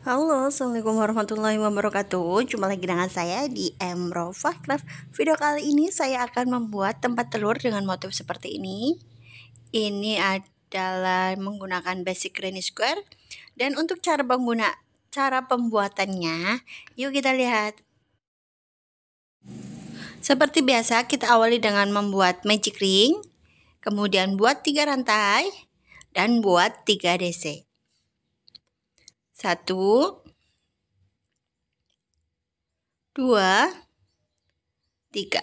Halo, Assalamualaikum warahmatullahi wabarakatuh Jumpa lagi dengan saya di Emro Fahrcraft Video kali ini saya akan membuat tempat telur dengan motif seperti ini Ini adalah menggunakan basic granny square Dan untuk cara pengguna, cara pembuatannya Yuk kita lihat Seperti biasa kita awali dengan membuat magic ring Kemudian buat 3 rantai Dan buat 3 DC satu, dua, tiga.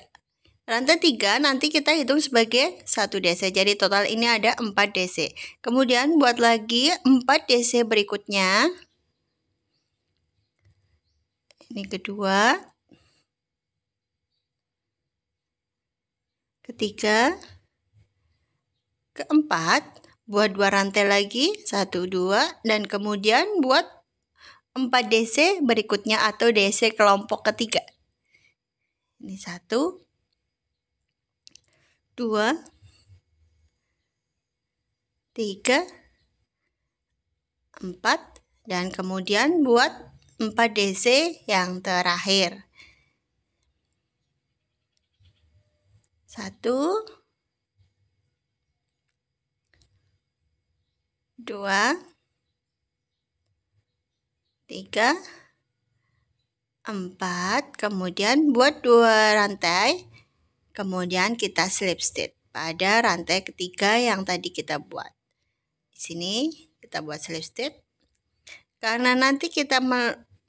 Rantai tiga nanti kita hitung sebagai satu DC. Jadi total ini ada empat DC. Kemudian buat lagi empat DC berikutnya. Ini kedua. Ketiga. Keempat buat dua rantai lagi, satu dua dan kemudian buat empat DC berikutnya atau DC kelompok ketiga. Ini satu, dua, tiga, empat, dan kemudian buat empat DC yang terakhir. Satu, dua, tiga, empat. Kemudian buat dua rantai. Kemudian kita slip stitch pada rantai ketiga yang tadi kita buat. Di sini kita buat slip stitch. Karena nanti kita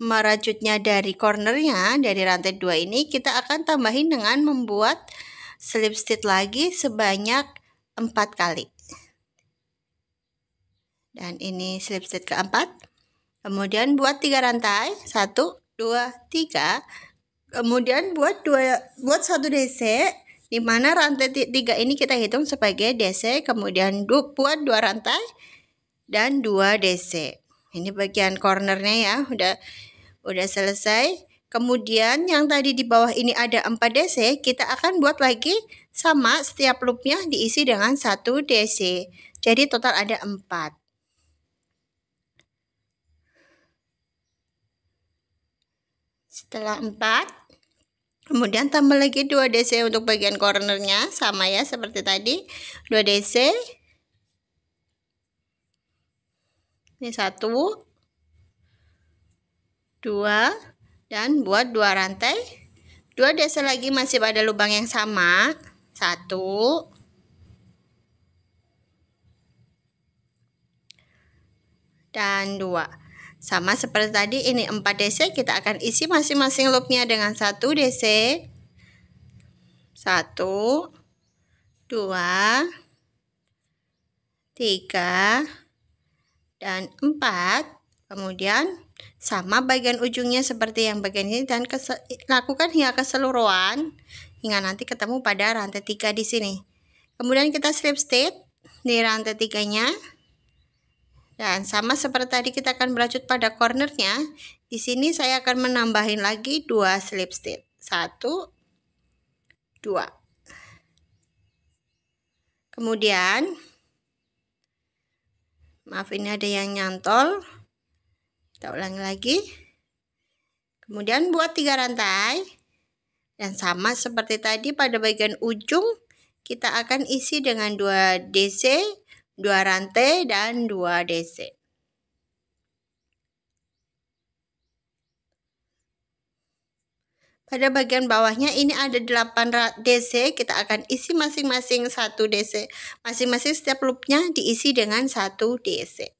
merajutnya dari cornernya dari rantai dua ini kita akan tambahin dengan membuat slip stitch lagi sebanyak empat kali. Dan ini slip stitch keempat. Kemudian buat tiga rantai. Satu, dua, tiga. Kemudian buat dua, buat satu DC. Di mana rantai tiga ini kita hitung sebagai DC. Kemudian buat dua rantai dan dua DC. Ini bagian cornernya ya. Udah, udah selesai. Kemudian yang tadi di bawah ini ada 4 DC, kita akan buat lagi sama setiap loopnya diisi dengan satu DC. Jadi total ada 4. setelah 4 kemudian tambah lagi 2 DC untuk bagian cornernya sama ya seperti tadi 2 DC ini 1 2 dan buat 2 rantai 2 DC lagi masih pada lubang yang sama 1 dan 2 sama seperti tadi ini 4 DC kita akan isi masing-masing loopnya dengan 1 DC 1 2 3 dan 4 kemudian sama bagian ujungnya seperti yang bagian ini dan lakukan hingga keseluruhan hingga nanti ketemu pada rantai 3 di sini kemudian kita slip stitch di rantai tiganya dan sama seperti tadi kita akan berlanjut pada cornernya. Di sini saya akan menambahin lagi dua slip stitch. Satu, dua. Kemudian Maaf ini ada yang nyantol. Kita ulangi lagi. Kemudian buat tiga rantai. Dan sama seperti tadi pada bagian ujung kita akan isi dengan dua DC 2 rantai dan 2 DC. Pada bagian bawahnya ini ada 8 DC, kita akan isi masing-masing 1 DC. Masing-masing setiap loopnya diisi dengan 1 DC.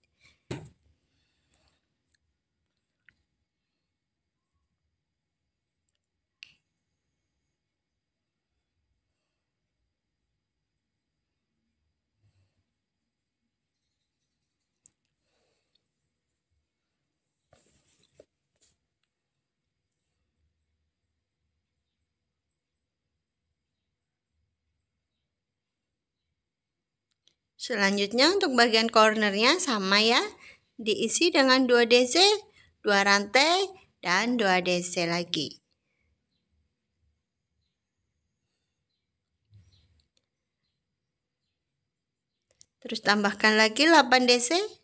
Selanjutnya untuk bagian cornernya sama ya. Diisi dengan 2 DC, 2 rantai, dan 2 DC lagi. Terus tambahkan lagi 8 DC.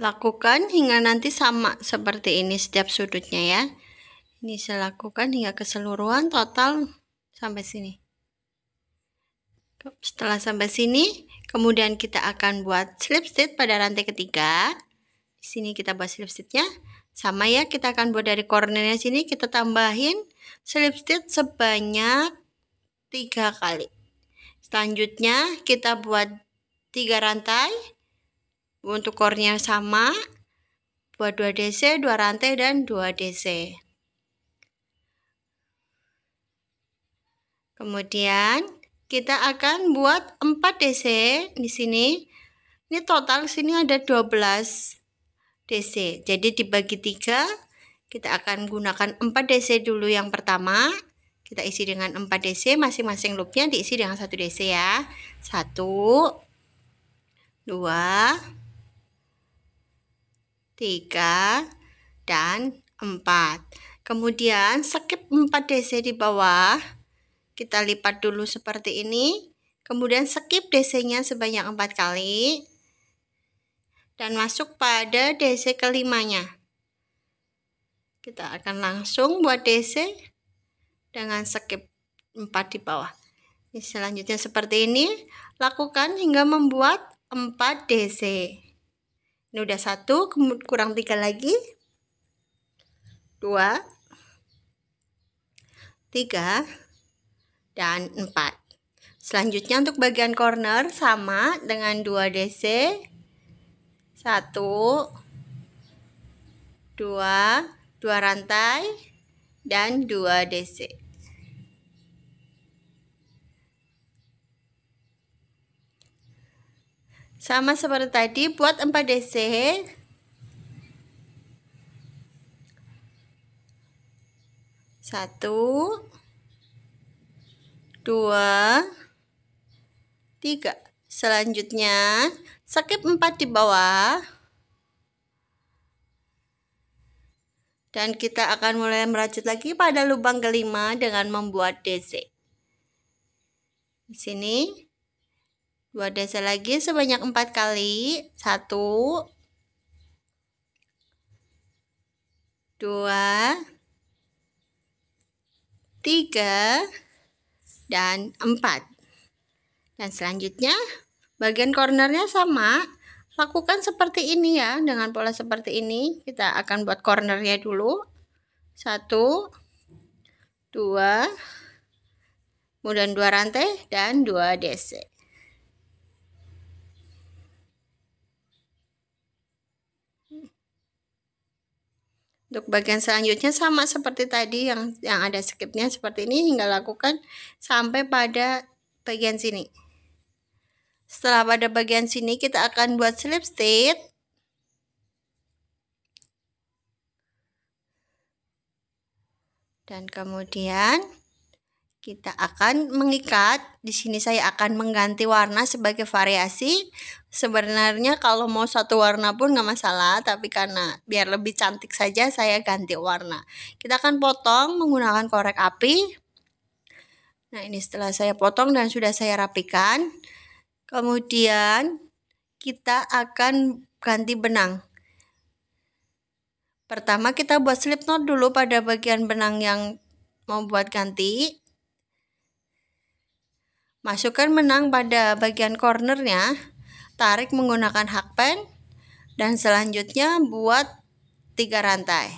lakukan hingga nanti sama seperti ini setiap sudutnya ya ini saya lakukan hingga keseluruhan total sampai sini setelah sampai sini kemudian kita akan buat slip stitch pada rantai ketiga di sini kita buat slip stitchnya sama ya kita akan buat dari cornernya sini kita tambahin slip stitch sebanyak tiga kali selanjutnya kita buat tiga rantai untuk kornya sama buat 2 DC, 2 rantai dan 2 DC. Kemudian kita akan buat 4 DC di sini. Ini total sini ada 12 DC. Jadi dibagi 3, kita akan gunakan 4 DC dulu yang pertama. Kita isi dengan 4 DC, masing-masing loopnya diisi dengan 1 DC ya. 1 2 3, dan 4. Kemudian skip 4 DC di bawah. Kita lipat dulu seperti ini. Kemudian skip DC-nya sebanyak 4 kali. Dan masuk pada DC kelimanya. Kita akan langsung buat DC dengan skip 4 di bawah. Selanjutnya seperti ini, lakukan hingga membuat 4 DC. Ini udah satu, kurang tiga lagi. Dua, tiga, dan empat. Selanjutnya untuk bagian corner sama dengan 2 DC. satu, dua, dua rantai dan dua DC. Sama seperti tadi, buat 4 DC. Satu, dua, tiga. Selanjutnya, skip 4 di bawah. Dan kita akan mulai merajut lagi pada lubang kelima dengan membuat DC. Di sini, Buat dc lagi sebanyak empat kali. satu dua tiga dan empat Dan selanjutnya bagian cornernya sama. Lakukan seperti ini ya dengan pola seperti ini. Kita akan buat cornernya dulu. satu dua kemudian dua rantai dan dua DC. Untuk bagian selanjutnya sama seperti tadi yang yang ada skipnya seperti ini hingga lakukan sampai pada bagian sini. Setelah pada bagian sini kita akan buat slip stitch. Dan kemudian kita akan mengikat. Di sini saya akan mengganti warna sebagai variasi. Sebenarnya kalau mau satu warna pun nggak masalah, tapi karena biar lebih cantik saja saya ganti warna. Kita akan potong menggunakan korek api. Nah ini setelah saya potong dan sudah saya rapikan. Kemudian kita akan ganti benang. Pertama kita buat slip knot dulu pada bagian benang yang mau buat ganti. Masukkan menang pada bagian cornernya, tarik menggunakan hakpen dan selanjutnya buat tiga rantai.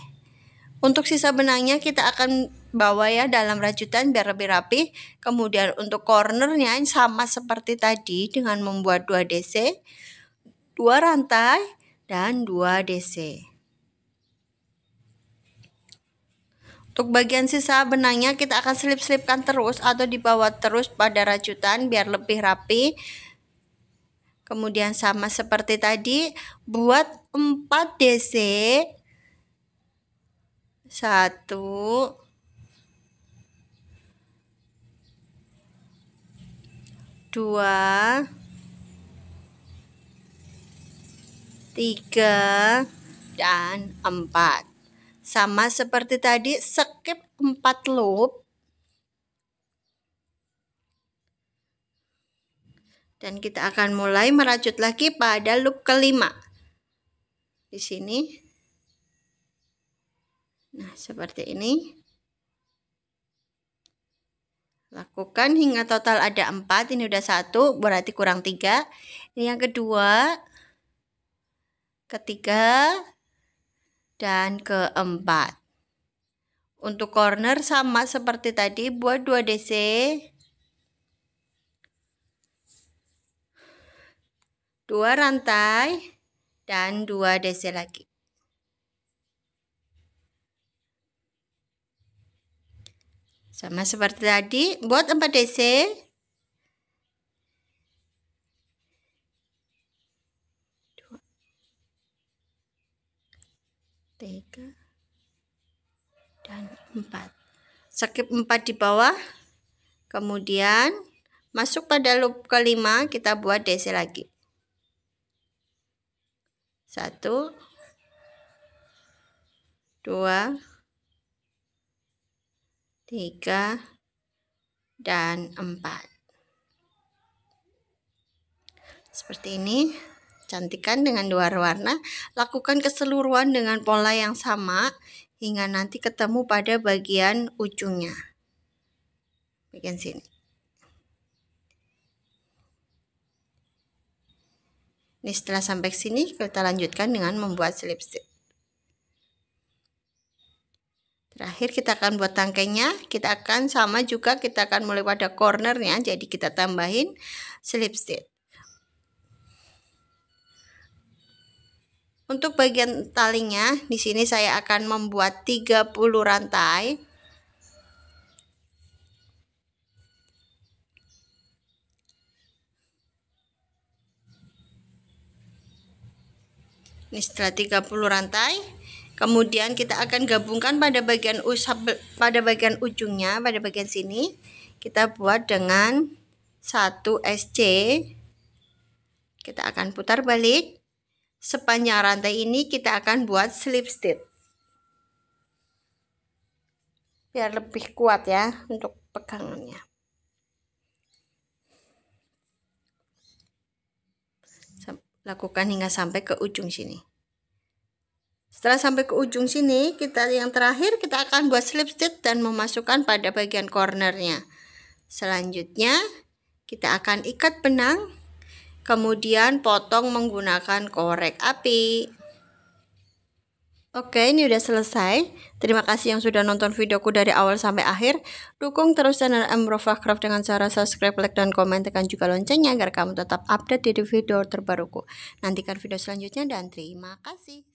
Untuk sisa benangnya kita akan bawa ya dalam rajutan biar lebih rapi. Kemudian untuk cornernya sama seperti tadi dengan membuat 2 DC, 2 rantai, dan 2 DC. Untuk bagian sisa benangnya kita akan selip-selipkan terus atau dibawa terus pada rajutan biar lebih rapi. Kemudian sama seperti tadi, buat 4 DC. 1 2 3 dan 4. Sama seperti tadi skip 4 loop. Dan kita akan mulai merajut lagi pada loop kelima. Di sini. Nah, seperti ini. Lakukan hingga total ada empat. ini udah satu berarti kurang tiga. Ini yang kedua, ketiga, dan keempat. Untuk corner sama seperti tadi buat 2 DC. Dua rantai dan dua DC lagi. Sama seperti tadi, buat 4 DC. tiga dan empat sakit empat di bawah kemudian masuk pada loop kelima kita buat DC lagi satu dua tiga dan empat seperti ini Cantikan dengan dua warna, lakukan keseluruhan dengan pola yang sama hingga nanti ketemu pada bagian ujungnya. Bagian sini. Ini setelah sampai sini kita lanjutkan dengan membuat slip stitch. Terakhir kita akan buat tangkainya, kita akan sama juga kita akan mulai pada cornernya, jadi kita tambahin slip stitch. Untuk bagian talinya, di sini saya akan membuat 30 rantai. Ini setelah 30 rantai, kemudian kita akan gabungkan pada bagian usap pada bagian ujungnya, pada bagian sini kita buat dengan 1 SC. Kita akan putar balik sepanjang rantai ini kita akan buat slip stitch biar lebih kuat ya untuk pegangannya lakukan hingga sampai ke ujung sini setelah sampai ke ujung sini kita yang terakhir kita akan buat slip stitch dan memasukkan pada bagian cornernya selanjutnya kita akan ikat benang Kemudian potong menggunakan korek api. Oke, ini udah selesai. Terima kasih yang sudah nonton videoku dari awal sampai akhir. Dukung terus channel Amrova Craft dengan cara subscribe, like, dan komen. Tekan juga loncengnya agar kamu tetap update dari video terbaruku. Nantikan video selanjutnya dan terima kasih.